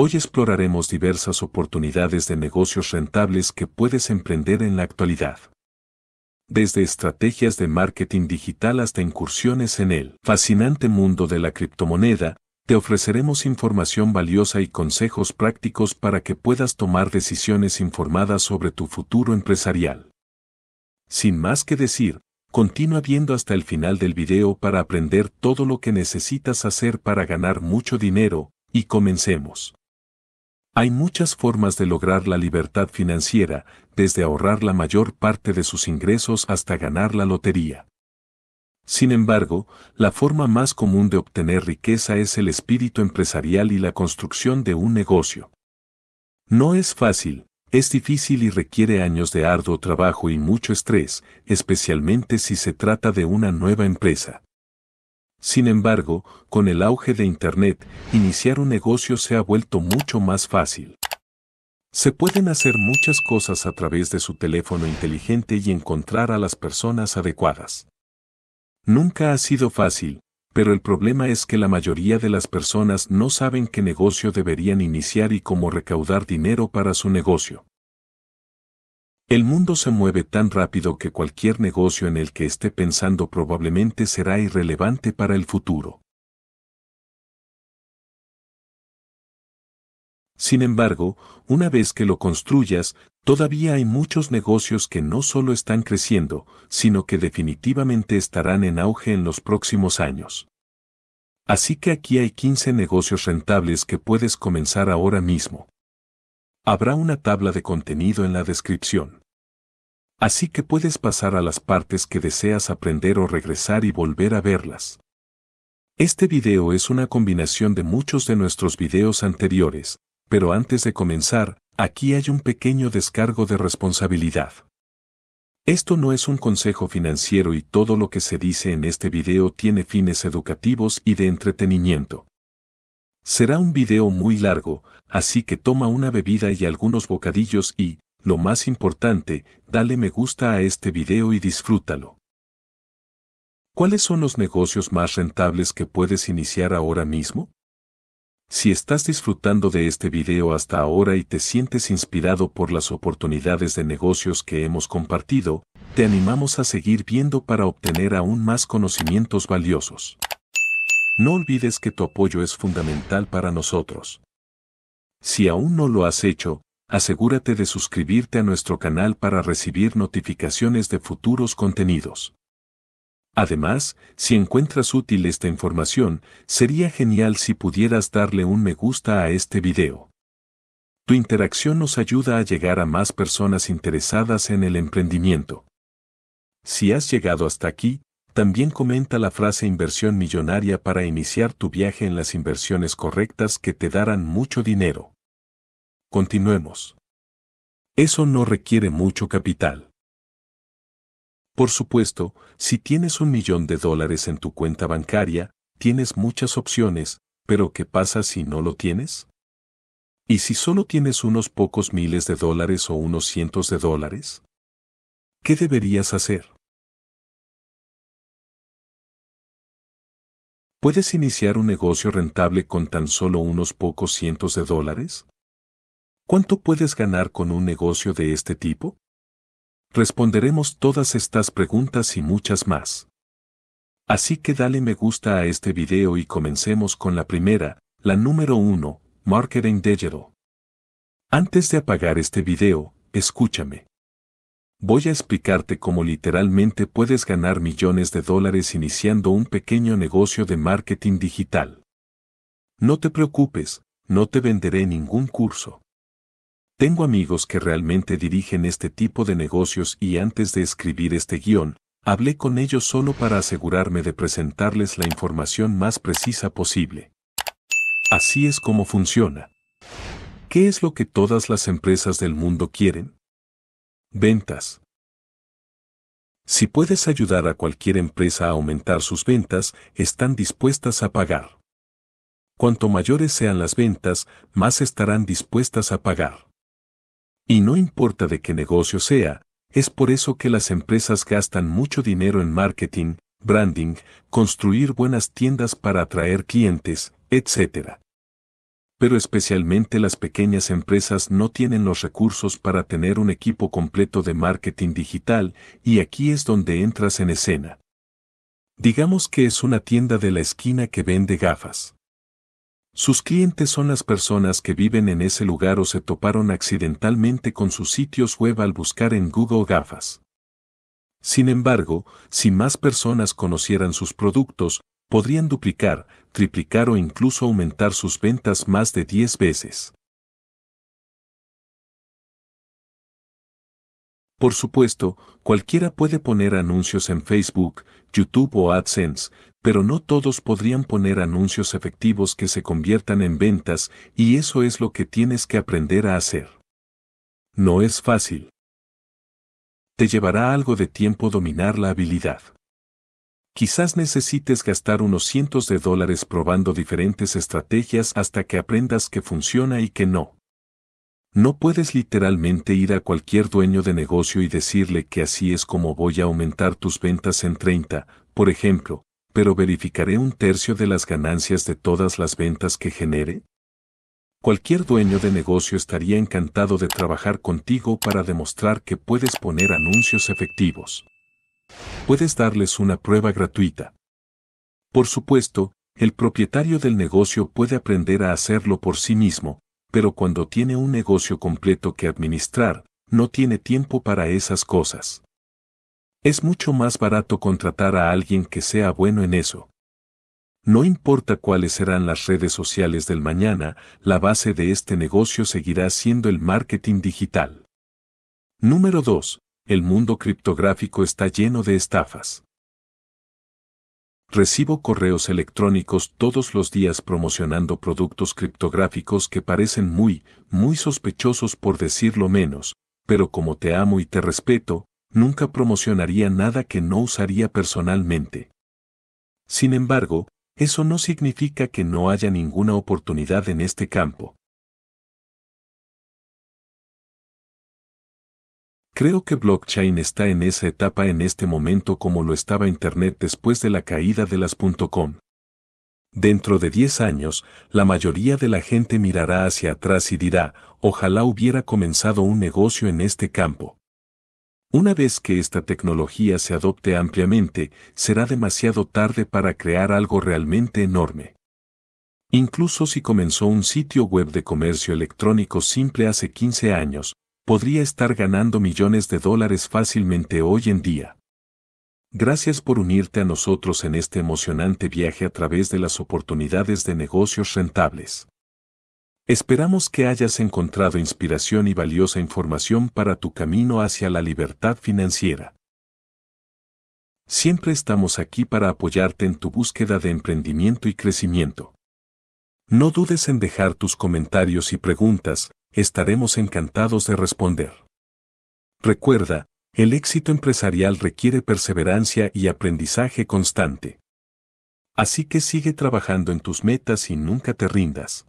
Hoy exploraremos diversas oportunidades de negocios rentables que puedes emprender en la actualidad. Desde estrategias de marketing digital hasta incursiones en el fascinante mundo de la criptomoneda, te ofreceremos información valiosa y consejos prácticos para que puedas tomar decisiones informadas sobre tu futuro empresarial. Sin más que decir, continúa viendo hasta el final del video para aprender todo lo que necesitas hacer para ganar mucho dinero, y comencemos. Hay muchas formas de lograr la libertad financiera, desde ahorrar la mayor parte de sus ingresos hasta ganar la lotería. Sin embargo, la forma más común de obtener riqueza es el espíritu empresarial y la construcción de un negocio. No es fácil, es difícil y requiere años de arduo trabajo y mucho estrés, especialmente si se trata de una nueva empresa. Sin embargo, con el auge de Internet, iniciar un negocio se ha vuelto mucho más fácil. Se pueden hacer muchas cosas a través de su teléfono inteligente y encontrar a las personas adecuadas. Nunca ha sido fácil, pero el problema es que la mayoría de las personas no saben qué negocio deberían iniciar y cómo recaudar dinero para su negocio. El mundo se mueve tan rápido que cualquier negocio en el que esté pensando probablemente será irrelevante para el futuro. Sin embargo, una vez que lo construyas, todavía hay muchos negocios que no solo están creciendo, sino que definitivamente estarán en auge en los próximos años. Así que aquí hay 15 negocios rentables que puedes comenzar ahora mismo. Habrá una tabla de contenido en la descripción. Así que puedes pasar a las partes que deseas aprender o regresar y volver a verlas. Este video es una combinación de muchos de nuestros videos anteriores, pero antes de comenzar, aquí hay un pequeño descargo de responsabilidad. Esto no es un consejo financiero y todo lo que se dice en este video tiene fines educativos y de entretenimiento. Será un video muy largo, así que toma una bebida y algunos bocadillos y, lo más importante, dale me gusta a este video y disfrútalo. ¿Cuáles son los negocios más rentables que puedes iniciar ahora mismo? Si estás disfrutando de este video hasta ahora y te sientes inspirado por las oportunidades de negocios que hemos compartido, te animamos a seguir viendo para obtener aún más conocimientos valiosos. No olvides que tu apoyo es fundamental para nosotros. Si aún no lo has hecho, asegúrate de suscribirte a nuestro canal para recibir notificaciones de futuros contenidos. Además, si encuentras útil esta información, sería genial si pudieras darle un me gusta a este video. Tu interacción nos ayuda a llegar a más personas interesadas en el emprendimiento. Si has llegado hasta aquí, también comenta la frase inversión millonaria para iniciar tu viaje en las inversiones correctas que te darán mucho dinero. Continuemos. Eso no requiere mucho capital. Por supuesto, si tienes un millón de dólares en tu cuenta bancaria, tienes muchas opciones, pero ¿qué pasa si no lo tienes? ¿Y si solo tienes unos pocos miles de dólares o unos cientos de dólares? ¿Qué deberías hacer? ¿Puedes iniciar un negocio rentable con tan solo unos pocos cientos de dólares? ¿Cuánto puedes ganar con un negocio de este tipo? Responderemos todas estas preguntas y muchas más. Así que dale me gusta a este video y comencemos con la primera, la número 1, Marketing Digital. Antes de apagar este video, escúchame. Voy a explicarte cómo literalmente puedes ganar millones de dólares iniciando un pequeño negocio de marketing digital. No te preocupes, no te venderé ningún curso. Tengo amigos que realmente dirigen este tipo de negocios y antes de escribir este guión, hablé con ellos solo para asegurarme de presentarles la información más precisa posible. Así es como funciona. ¿Qué es lo que todas las empresas del mundo quieren? Ventas. Si puedes ayudar a cualquier empresa a aumentar sus ventas, están dispuestas a pagar. Cuanto mayores sean las ventas, más estarán dispuestas a pagar. Y no importa de qué negocio sea, es por eso que las empresas gastan mucho dinero en marketing, branding, construir buenas tiendas para atraer clientes, etc. Pero especialmente las pequeñas empresas no tienen los recursos para tener un equipo completo de marketing digital y aquí es donde entras en escena. Digamos que es una tienda de la esquina que vende gafas. Sus clientes son las personas que viven en ese lugar o se toparon accidentalmente con sus sitios web al buscar en Google gafas. Sin embargo, si más personas conocieran sus productos, podrían duplicar, triplicar o incluso aumentar sus ventas más de 10 veces. Por supuesto, cualquiera puede poner anuncios en Facebook, YouTube o AdSense, pero no todos podrían poner anuncios efectivos que se conviertan en ventas y eso es lo que tienes que aprender a hacer. No es fácil. Te llevará algo de tiempo dominar la habilidad. Quizás necesites gastar unos cientos de dólares probando diferentes estrategias hasta que aprendas que funciona y que no. No puedes literalmente ir a cualquier dueño de negocio y decirle que así es como voy a aumentar tus ventas en 30, por ejemplo, pero verificaré un tercio de las ganancias de todas las ventas que genere. Cualquier dueño de negocio estaría encantado de trabajar contigo para demostrar que puedes poner anuncios efectivos. Puedes darles una prueba gratuita. Por supuesto, el propietario del negocio puede aprender a hacerlo por sí mismo, pero cuando tiene un negocio completo que administrar, no tiene tiempo para esas cosas. Es mucho más barato contratar a alguien que sea bueno en eso. No importa cuáles serán las redes sociales del mañana, la base de este negocio seguirá siendo el marketing digital. Número 2. El mundo criptográfico está lleno de estafas. Recibo correos electrónicos todos los días promocionando productos criptográficos que parecen muy, muy sospechosos por decirlo menos, pero como te amo y te respeto, nunca promocionaría nada que no usaría personalmente. Sin embargo, eso no significa que no haya ninguna oportunidad en este campo, Creo que blockchain está en esa etapa en este momento como lo estaba Internet después de la caída de las .com. Dentro de 10 años, la mayoría de la gente mirará hacia atrás y dirá, ojalá hubiera comenzado un negocio en este campo. Una vez que esta tecnología se adopte ampliamente, será demasiado tarde para crear algo realmente enorme. Incluso si comenzó un sitio web de comercio electrónico simple hace 15 años, podría estar ganando millones de dólares fácilmente hoy en día. Gracias por unirte a nosotros en este emocionante viaje a través de las oportunidades de negocios rentables. Esperamos que hayas encontrado inspiración y valiosa información para tu camino hacia la libertad financiera. Siempre estamos aquí para apoyarte en tu búsqueda de emprendimiento y crecimiento. No dudes en dejar tus comentarios y preguntas, estaremos encantados de responder. Recuerda, el éxito empresarial requiere perseverancia y aprendizaje constante. Así que sigue trabajando en tus metas y nunca te rindas.